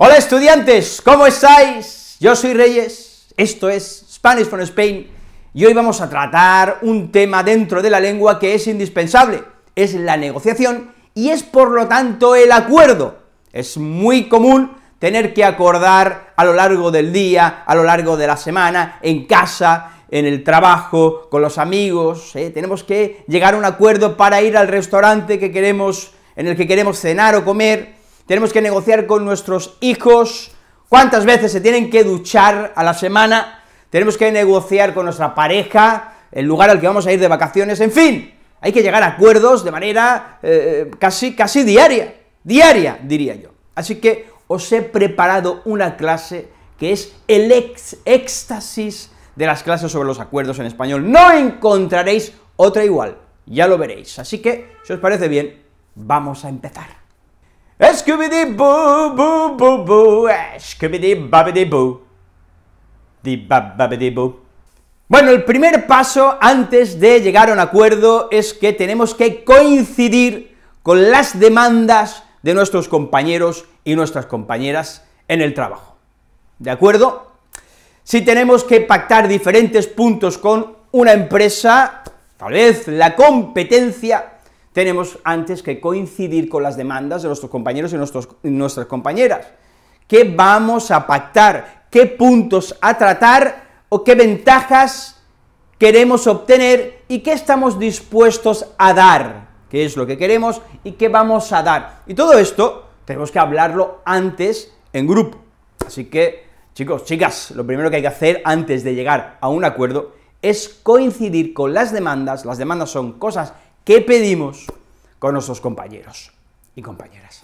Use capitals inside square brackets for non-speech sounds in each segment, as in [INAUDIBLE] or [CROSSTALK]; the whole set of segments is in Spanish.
Hola estudiantes, ¿cómo estáis? Yo soy Reyes, esto es Spanish from Spain, y hoy vamos a tratar un tema dentro de la lengua que es indispensable, es la negociación, y es por lo tanto el acuerdo. Es muy común tener que acordar a lo largo del día, a lo largo de la semana, en casa, en el trabajo, con los amigos, ¿eh? tenemos que llegar a un acuerdo para ir al restaurante que queremos, en el que queremos cenar o comer, tenemos que negociar con nuestros hijos cuántas veces se tienen que duchar a la semana, tenemos que negociar con nuestra pareja el lugar al que vamos a ir de vacaciones, en fin, hay que llegar a acuerdos de manera eh, casi, casi diaria, diaria, diría yo. Así que os he preparado una clase que es el éxtasis de las clases sobre los acuerdos en español. No encontraréis otra igual, ya lo veréis. Así que, si os parece bien, vamos a empezar. Scooby-Dee boo, boo, boo, boo, eh, scooby babidi boo, di babidi boo. Bueno, el primer paso antes de llegar a un acuerdo es que tenemos que coincidir con las demandas de nuestros compañeros y nuestras compañeras en el trabajo. ¿De acuerdo? Si tenemos que pactar diferentes puntos con una empresa, tal vez la competencia tenemos antes que coincidir con las demandas de nuestros compañeros y nuestras compañeras. ¿Qué vamos a pactar? ¿Qué puntos a tratar? ¿O qué ventajas queremos obtener? ¿Y qué estamos dispuestos a dar? ¿Qué es lo que queremos y qué vamos a dar? Y todo esto tenemos que hablarlo antes en grupo. Así que, chicos, chicas, lo primero que hay que hacer antes de llegar a un acuerdo es coincidir con las demandas. Las demandas son cosas ¿Qué pedimos con nuestros compañeros y compañeras?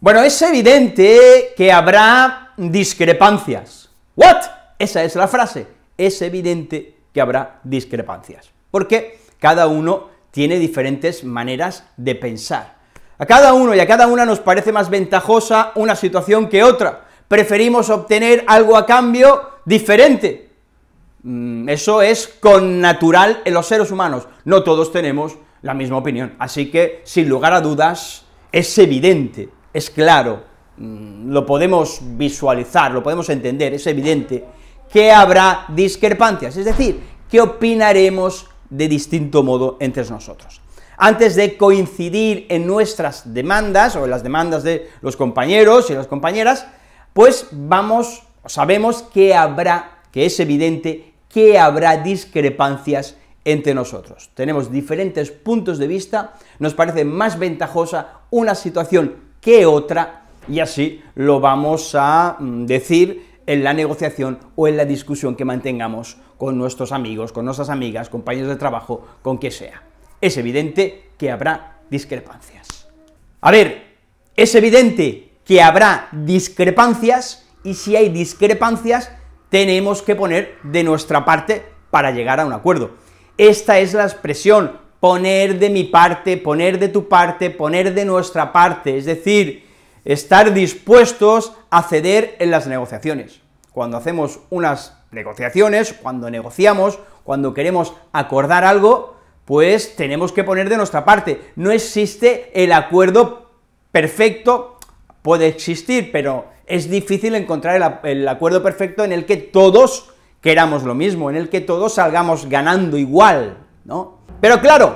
Bueno, es evidente que habrá discrepancias. ¿What? Esa es la frase. Es evidente que habrá discrepancias. Porque cada uno tiene diferentes maneras de pensar. A cada uno y a cada una nos parece más ventajosa una situación que otra preferimos obtener algo a cambio diferente. Mm, eso es con natural en los seres humanos. No todos tenemos la misma opinión. Así que, sin lugar a dudas, es evidente, es claro, mm, lo podemos visualizar, lo podemos entender, es evidente que habrá discrepancias, es decir, que opinaremos de distinto modo entre nosotros. Antes de coincidir en nuestras demandas o en las demandas de los compañeros y las compañeras, pues vamos, sabemos que habrá, que es evidente, que habrá discrepancias entre nosotros. Tenemos diferentes puntos de vista, nos parece más ventajosa una situación que otra y así lo vamos a mm, decir en la negociación o en la discusión que mantengamos con nuestros amigos, con nuestras amigas, compañeros de trabajo, con quien sea. Es evidente que habrá discrepancias. A ver, es evidente que habrá discrepancias y si hay discrepancias tenemos que poner de nuestra parte para llegar a un acuerdo. Esta es la expresión poner de mi parte, poner de tu parte, poner de nuestra parte, es decir, estar dispuestos a ceder en las negociaciones. Cuando hacemos unas negociaciones, cuando negociamos, cuando queremos acordar algo, pues tenemos que poner de nuestra parte. No existe el acuerdo perfecto puede existir, pero es difícil encontrar el, acuerdo perfecto en el que todos queramos lo mismo, en el que todos salgamos ganando igual, ¿no? Pero claro,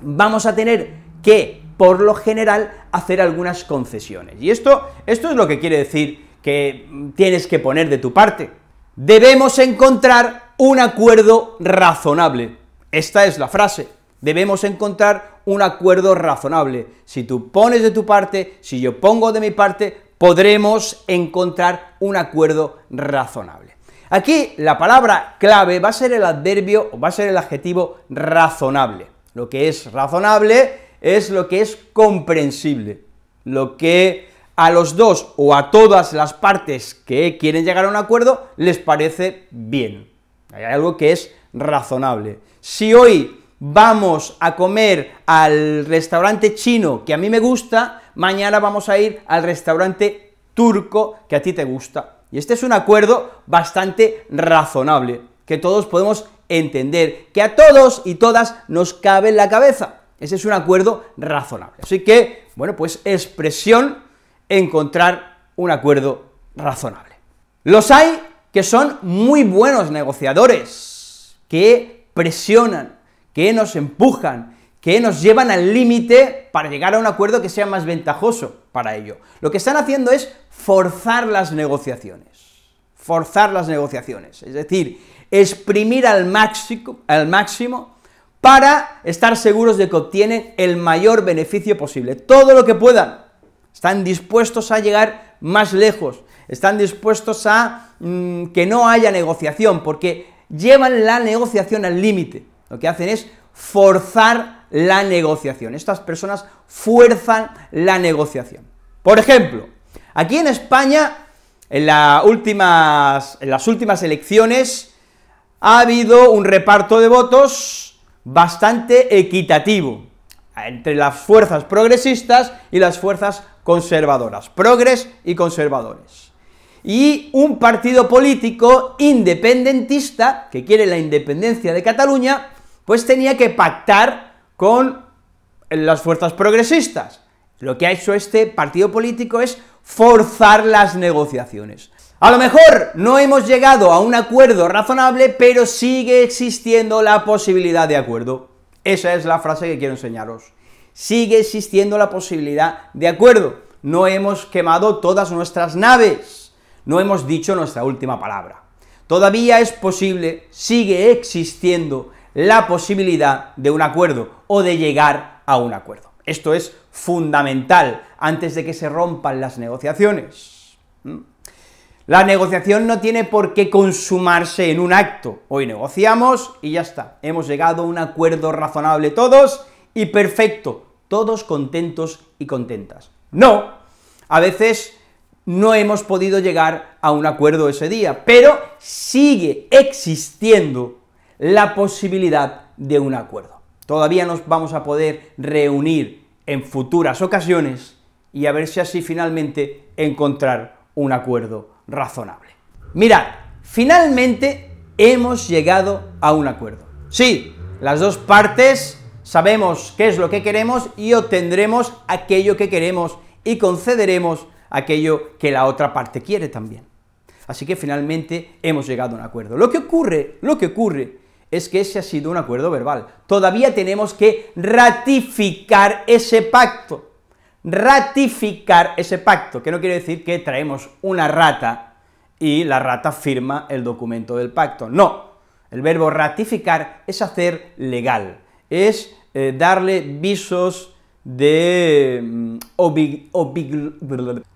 vamos a tener que, por lo general, hacer algunas concesiones. Y esto, esto es lo que quiere decir que tienes que poner de tu parte. Debemos encontrar un acuerdo razonable. Esta es la frase. Debemos encontrar un acuerdo razonable. Si tú pones de tu parte, si yo pongo de mi parte, podremos encontrar un acuerdo razonable. Aquí la palabra clave va a ser el adverbio o va a ser el adjetivo razonable. Lo que es razonable es lo que es comprensible, lo que a los dos o a todas las partes que quieren llegar a un acuerdo les parece bien. Hay algo que es razonable. Si hoy vamos a comer al restaurante chino que a mí me gusta, mañana vamos a ir al restaurante turco que a ti te gusta. Y este es un acuerdo bastante razonable, que todos podemos entender, que a todos y todas nos cabe en la cabeza. Ese es un acuerdo razonable. Así que, bueno, pues expresión encontrar un acuerdo razonable. Los hay que son muy buenos negociadores, que presionan, que nos empujan, que nos llevan al límite para llegar a un acuerdo que sea más ventajoso para ello. Lo que están haciendo es forzar las negociaciones, forzar las negociaciones, es decir, exprimir al máximo, al máximo para estar seguros de que obtienen el mayor beneficio posible, todo lo que puedan. Están dispuestos a llegar más lejos, están dispuestos a mm, que no haya negociación, porque llevan la negociación al límite lo que hacen es forzar la negociación. Estas personas fuerzan la negociación. Por ejemplo, aquí en España, en, las últimas elecciones, ha habido un reparto de votos bastante equitativo entre las fuerzas progresistas y las fuerzas conservadoras, progres y conservadores. Y un partido político independentista, que quiere la independencia de Cataluña, pues tenía que pactar con las fuerzas progresistas. Lo que ha hecho este partido político es forzar las negociaciones. A lo mejor no hemos llegado a un acuerdo razonable, pero sigue existiendo la posibilidad de acuerdo. Esa es la frase que quiero enseñaros. Sigue existiendo la posibilidad de acuerdo. No hemos quemado todas nuestras naves. No hemos dicho nuestra última palabra. Todavía es posible, sigue existiendo la posibilidad de un acuerdo o de llegar a un acuerdo. Esto es fundamental antes de que se rompan las negociaciones. ¿Mm? La negociación no tiene por qué consumarse en un acto. Hoy negociamos y ya está. Hemos llegado a un acuerdo razonable todos y perfecto, todos contentos y contentas. No, a veces no hemos podido llegar a un acuerdo ese día, pero sigue existiendo la posibilidad de un acuerdo. Todavía nos vamos a poder reunir en futuras ocasiones y a ver si así finalmente encontrar un acuerdo razonable. Mirad, finalmente hemos llegado a un acuerdo. Sí, las dos partes sabemos qué es lo que queremos y obtendremos aquello que queremos y concederemos aquello que la otra parte quiere también. Así que finalmente hemos llegado a un acuerdo. Lo que ocurre, lo que ocurre es que ese ha sido un acuerdo verbal. Todavía tenemos que ratificar ese pacto. Ratificar ese pacto, que no quiere decir que traemos una rata y la rata firma el documento del pacto. No, el verbo ratificar es hacer legal, es eh, darle visos de mm,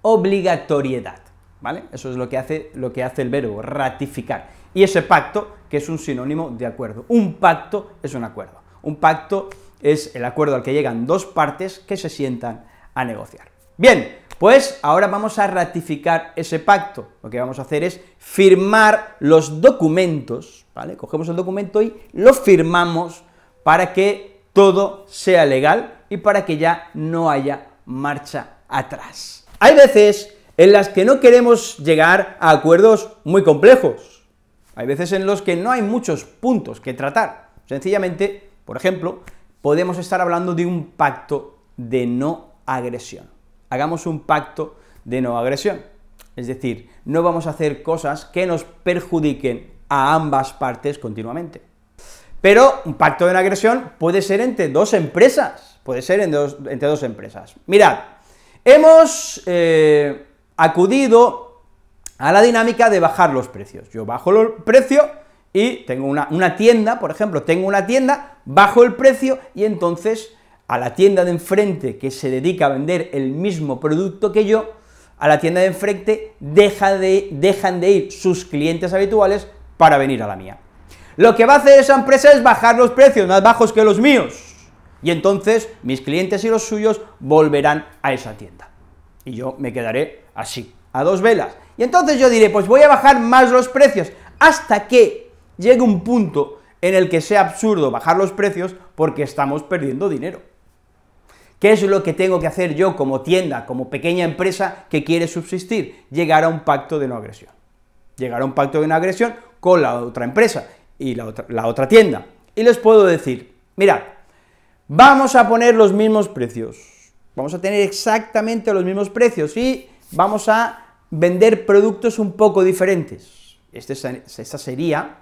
obligatoriedad, ¿vale? Eso es lo que hace, lo que hace el verbo, ratificar y ese pacto, que es un sinónimo de acuerdo. Un pacto es un acuerdo. Un pacto es el acuerdo al que llegan dos partes que se sientan a negociar. Bien, pues ahora vamos a ratificar ese pacto. Lo que vamos a hacer es firmar los documentos, ¿vale? Cogemos el documento y lo firmamos para que todo sea legal y para que ya no haya marcha atrás. Hay veces en las que no queremos llegar a acuerdos muy complejos, hay veces en los que no hay muchos puntos que tratar. Sencillamente, por ejemplo, podemos estar hablando de un pacto de no agresión. Hagamos un pacto de no agresión. Es decir, no vamos a hacer cosas que nos perjudiquen a ambas partes continuamente. Pero un pacto de no agresión puede ser entre dos empresas, puede ser entre dos empresas. Mirad, hemos eh, acudido a la dinámica de bajar los precios. Yo bajo el precio y tengo una, tienda, por ejemplo, tengo una tienda, bajo el precio y entonces a la tienda de enfrente que se dedica a vender el mismo producto que yo, a la tienda de enfrente dejan de ir sus clientes habituales para venir a la mía. Lo que va a hacer esa empresa es bajar los precios más bajos que los míos. Y entonces mis clientes y los suyos volverán a esa tienda. Y yo me quedaré así, a dos velas. Y entonces yo diré, pues voy a bajar más los precios hasta que llegue un punto en el que sea absurdo bajar los precios porque estamos perdiendo dinero. ¿Qué es lo que tengo que hacer yo como tienda, como pequeña empresa que quiere subsistir? Llegar a un pacto de no agresión. Llegar a un pacto de no agresión con la otra empresa y la otra, tienda. Y les puedo decir, mirad, vamos a poner los mismos precios, vamos a tener exactamente los mismos precios y vamos a vender productos un poco diferentes. Este, sería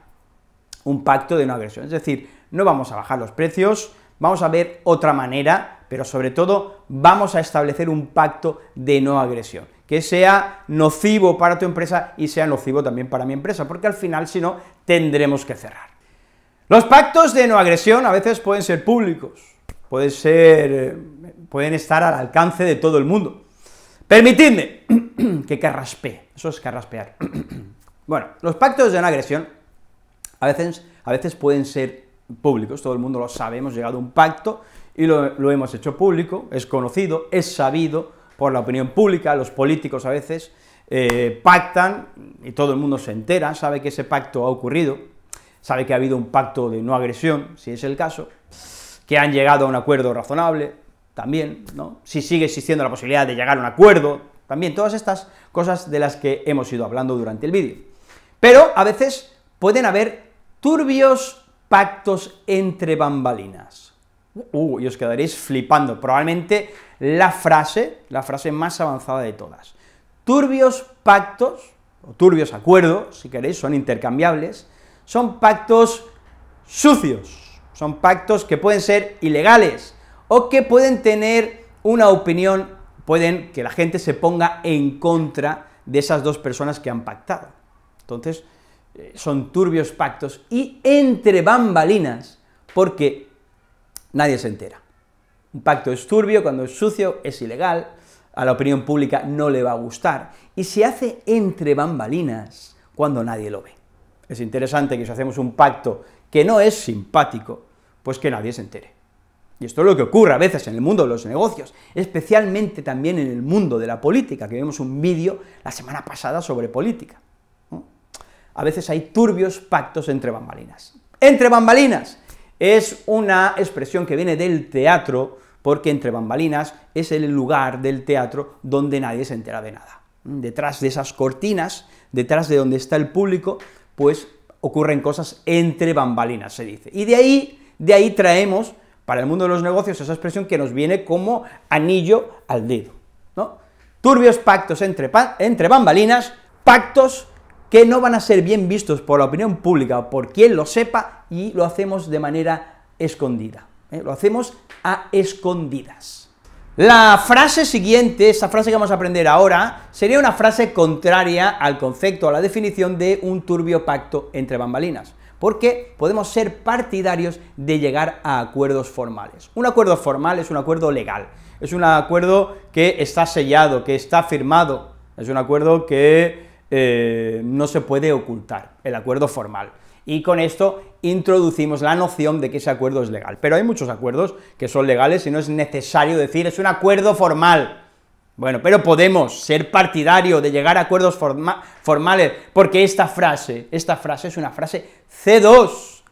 un pacto de no agresión, es decir, no vamos a bajar los precios, vamos a ver otra manera, pero sobre todo vamos a establecer un pacto de no agresión, que sea nocivo para tu empresa y sea nocivo también para mi empresa, porque al final, si no, tendremos que cerrar. Los pactos de no agresión a veces pueden ser públicos, pueden ser, eh, pueden estar al alcance de todo el mundo. Permitidme [CLEARS THROAT] que carraspee. Eso es carraspear. [CLEARS THROAT] bueno, los pactos de no agresión a veces, a veces pueden ser públicos, todo el mundo lo sabe, hemos llegado a un pacto y lo, hemos hecho público, es conocido, es sabido por la opinión pública, los políticos a veces eh, pactan y todo el mundo se entera, sabe que ese pacto ha ocurrido, sabe que ha habido un pacto de no agresión, si es el caso, que han llegado a un acuerdo razonable, también, ¿no? Si sigue existiendo la posibilidad de llegar a un acuerdo, también todas estas cosas de las que hemos ido hablando durante el vídeo. Pero a veces pueden haber turbios pactos entre bambalinas. Uh, y os quedaréis flipando, probablemente la frase, la frase más avanzada de todas. Turbios pactos, o turbios acuerdos, si queréis, son intercambiables, son pactos sucios, son pactos que pueden ser ilegales, o que pueden tener una opinión pueden que la gente se ponga en contra de esas dos personas que han pactado. Entonces, eh, son turbios pactos y entre bambalinas, porque nadie se entera. Un pacto es turbio, cuando es sucio, es ilegal, a la opinión pública no le va a gustar, y se hace entre bambalinas cuando nadie lo ve. Es interesante que si hacemos un pacto que no es simpático, pues que nadie se entere. Y esto es lo que ocurre a veces en el mundo de los negocios, especialmente también en el mundo de la política, que vimos un vídeo la semana pasada sobre política. A veces hay turbios pactos entre bambalinas. Entre bambalinas es una expresión que viene del teatro, porque entre bambalinas es el lugar del teatro donde nadie se entera de nada. Detrás de esas cortinas, detrás de donde está el público, pues ocurren cosas entre bambalinas, se dice. Y de ahí, de ahí traemos para el mundo de los negocios, esa expresión que nos viene como anillo al dedo, ¿no? Turbios pactos entre, entre bambalinas, pactos que no van a ser bien vistos por la opinión pública, o por quien lo sepa, y lo hacemos de manera escondida. ¿eh? Lo hacemos a escondidas. La frase siguiente, esa frase que vamos a aprender ahora, sería una frase contraria al concepto, a la definición de un turbio pacto entre bambalinas porque podemos ser partidarios de llegar a acuerdos formales. Un acuerdo formal es un acuerdo legal, es un acuerdo que está sellado, que está firmado, es un acuerdo que eh, no se puede ocultar, el acuerdo formal. Y con esto introducimos la noción de que ese acuerdo es legal. Pero hay muchos acuerdos que son legales y no es necesario decir es un acuerdo formal. Bueno, pero podemos ser partidario de llegar a acuerdos formales, porque esta frase, esta frase es una frase C2,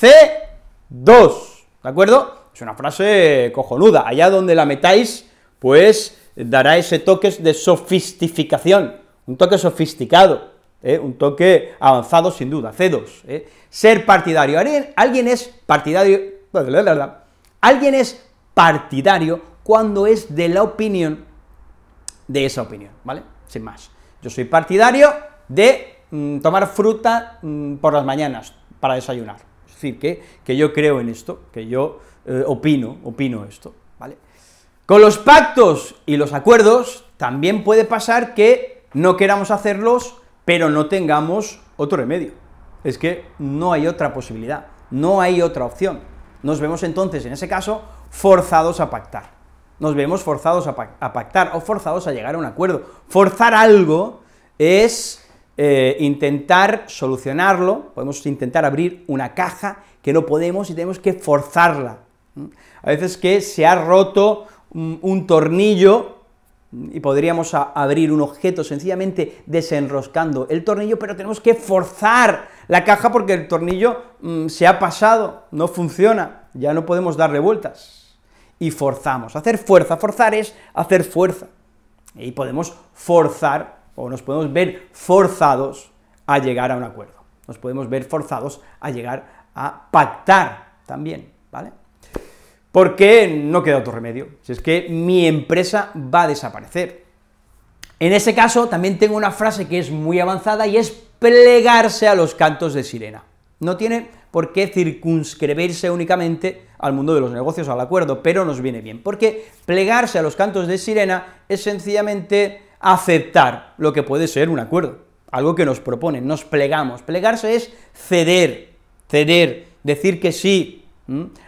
C2, ¿de acuerdo? Es una frase cojonuda, allá donde la metáis, pues dará ese toque de sofisticación, un toque sofisticado, ¿eh? un toque avanzado sin duda, C2, ¿eh? ser partidario, alguien es partidario, alguien es partidario cuando es de la opinión de esa opinión, ¿vale? Sin más. Yo soy partidario de mm, tomar fruta mm, por las mañanas para desayunar. Es decir, que, yo creo en esto, que yo eh, opino, opino esto, ¿vale? Con los pactos y los acuerdos también puede pasar que no queramos hacerlos, pero no tengamos otro remedio. Es que no hay otra posibilidad, no hay otra opción. Nos vemos entonces, en ese caso, forzados a pactar nos vemos forzados a, pactar o forzados a llegar a un acuerdo. Forzar algo es eh, intentar solucionarlo, podemos intentar abrir una caja que no podemos y tenemos que forzarla. A veces que se ha roto un, tornillo y podríamos abrir un objeto sencillamente desenroscando el tornillo, pero tenemos que forzar la caja porque el tornillo mm, se ha pasado, no funciona, ya no podemos darle vueltas y forzamos. Hacer fuerza, forzar es hacer fuerza. Y podemos forzar, o nos podemos ver forzados a llegar a un acuerdo. Nos podemos ver forzados a llegar a pactar también, ¿vale? Porque no queda otro remedio, si es que mi empresa va a desaparecer. En ese caso también tengo una frase que es muy avanzada y es plegarse a los cantos de sirena. No tiene por qué circunscribirse únicamente al mundo de los negocios, al acuerdo, pero nos viene bien, porque plegarse a los cantos de sirena es sencillamente aceptar lo que puede ser un acuerdo, algo que nos proponen, nos plegamos. Plegarse es ceder, ceder, decir que sí.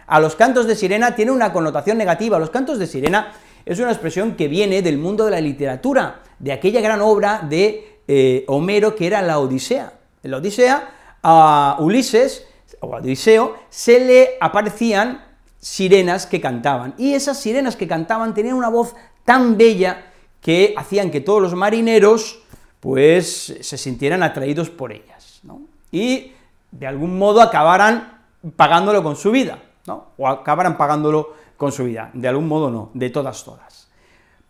A los cantos de sirena tiene una connotación negativa, los cantos de sirena es una expresión que viene del mundo de la literatura, de aquella gran obra de eh, Homero que era la Odisea. En la Odisea, a Ulises o a Odiseo, se le aparecían sirenas que cantaban. Y esas sirenas que cantaban tenían una voz tan bella que hacían que todos los marineros pues se sintieran atraídos por ellas, ¿no? Y de algún modo acabaran pagándolo con su vida, ¿no? O acabaran pagándolo con su vida, de algún modo no, de todas, todas.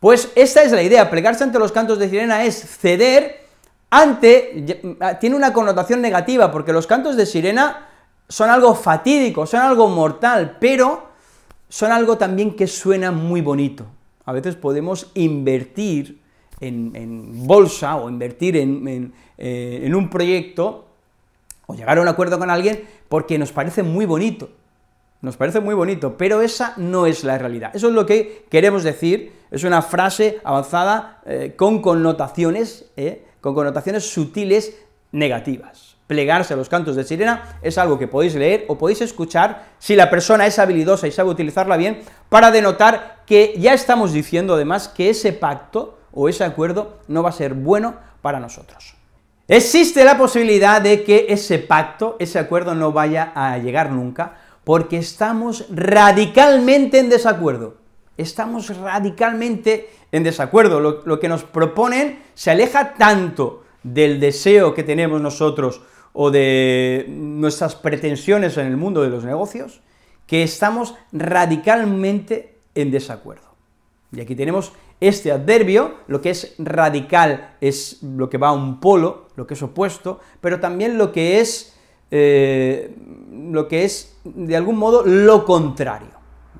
Pues esta es la idea, plegarse ante los cantos de sirena es ceder ante, tiene una connotación negativa, porque los cantos de sirena son algo fatídico, son algo mortal, pero son algo también que suena muy bonito. A veces podemos invertir en, bolsa o invertir eh, en, un proyecto o llegar a un acuerdo con alguien porque nos parece muy bonito, nos parece muy bonito, pero esa no es la realidad. Eso es lo que queremos decir, es una frase avanzada eh, con connotaciones, eh, con connotaciones sutiles negativas plegarse a los cantos de sirena es algo que podéis leer o podéis escuchar si la persona es habilidosa y sabe utilizarla bien para denotar que ya estamos diciendo además que ese pacto o ese acuerdo no va a ser bueno para nosotros. Existe la posibilidad de que ese pacto, ese acuerdo no vaya a llegar nunca porque estamos radicalmente en desacuerdo. Estamos radicalmente en desacuerdo. Lo, que nos proponen se aleja tanto del deseo que tenemos nosotros o de nuestras pretensiones en el mundo de los negocios, que estamos radicalmente en desacuerdo. Y aquí tenemos este adverbio, lo que es radical es lo que va a un polo, lo que es opuesto, pero también lo que es, eh, lo que es, de algún modo, lo contrario,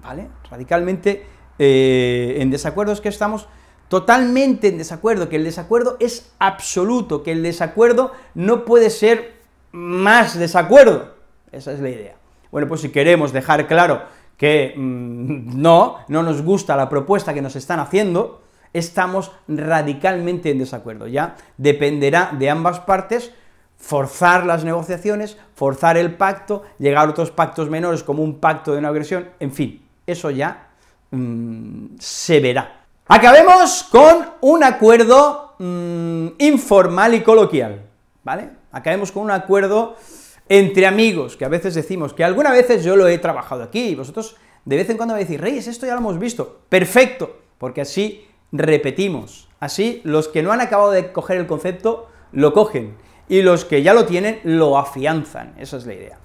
¿vale? Radicalmente eh, en desacuerdo es que estamos totalmente en desacuerdo, que el desacuerdo es absoluto, que el desacuerdo no puede ser más desacuerdo. Esa es la idea. Bueno, pues si queremos dejar claro que mm, [LAUGHS] no, no nos gusta la propuesta que nos están haciendo, estamos radicalmente en desacuerdo. Ya dependerá de ambas partes forzar las negociaciones, forzar el pacto, llegar a otros pactos menores como un pacto de una agresión, en fin, eso ya mm, se verá. Acabemos con un acuerdo mm, informal y coloquial, ¿vale? acabemos con un acuerdo entre amigos, que a veces decimos que alguna veces yo lo he trabajado aquí y vosotros de vez en cuando me decís, Reyes, esto ya lo hemos visto, perfecto, porque así repetimos, así los que no han acabado de coger el concepto lo cogen y los que ya lo tienen lo afianzan, esa es la idea.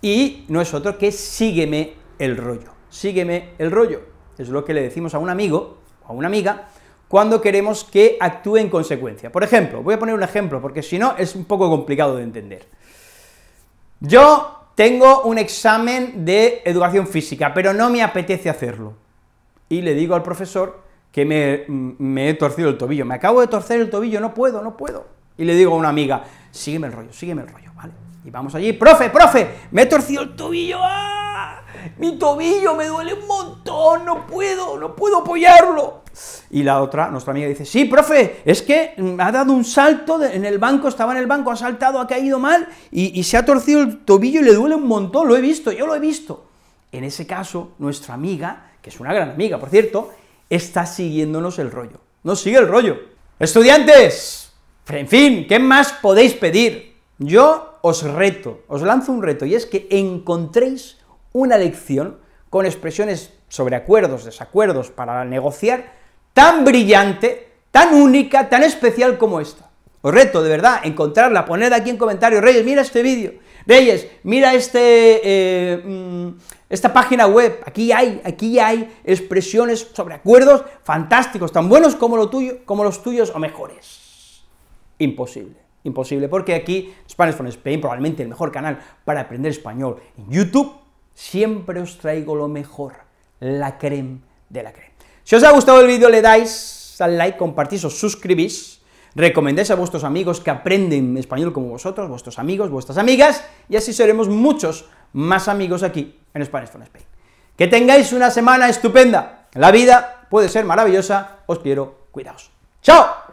Y no es otro que sígueme el rollo, sígueme el rollo, es lo que le decimos a un amigo o a una amiga cuando queremos que actúe en consecuencia. Por ejemplo, voy a poner un ejemplo, porque si no es un poco complicado de entender. Yo tengo un examen de educación física, pero no me apetece hacerlo. Y le digo al profesor que me, mm, he torcido el tobillo, me acabo de torcer el tobillo, no puedo, no puedo. Y le digo a una amiga, sígueme el rollo, sígueme el rollo, ¿vale? Y vamos allí, profe, profe, me he torcido el tobillo, ¡ah!" mi tobillo me duele un montón, no puedo, no puedo apoyarlo. Y la otra, nuestra amiga, dice, sí, profe, es que ha dado un salto en el banco, estaba en el banco, ha saltado, ha caído mal y, y se ha torcido el tobillo y le duele un montón, lo he visto, yo lo he visto. En ese caso, nuestra amiga, que es una gran amiga, por cierto, está siguiéndonos el rollo. Nos sigue el rollo. Estudiantes, en fin, ¿qué más podéis pedir? Yo os reto, os lanzo un reto, y es que encontréis una lección con expresiones sobre acuerdos, desacuerdos para negociar, tan brillante, tan única, tan especial como esta. Os reto, de verdad, encontrarla, poned aquí en comentarios, Reyes, mira este vídeo, Reyes, mira este, eh, mm, esta página web, aquí hay, aquí hay expresiones sobre acuerdos fantásticos, tan buenos como, como los tuyos o mejores. Imposible, imposible, porque aquí Spanish for Spain, probablemente el mejor canal para aprender español en YouTube, siempre os traigo lo mejor, la creme de la creme. Si os ha gustado el vídeo le dais al like, compartís, os suscribís, recomendéis a vuestros amigos que aprenden español como vosotros, vuestros amigos, vuestras amigas, y así seremos muchos más amigos aquí en Spanish for Spain. Que tengáis una semana estupenda, la vida puede ser maravillosa, os quiero, cuidaos. ¡Chao!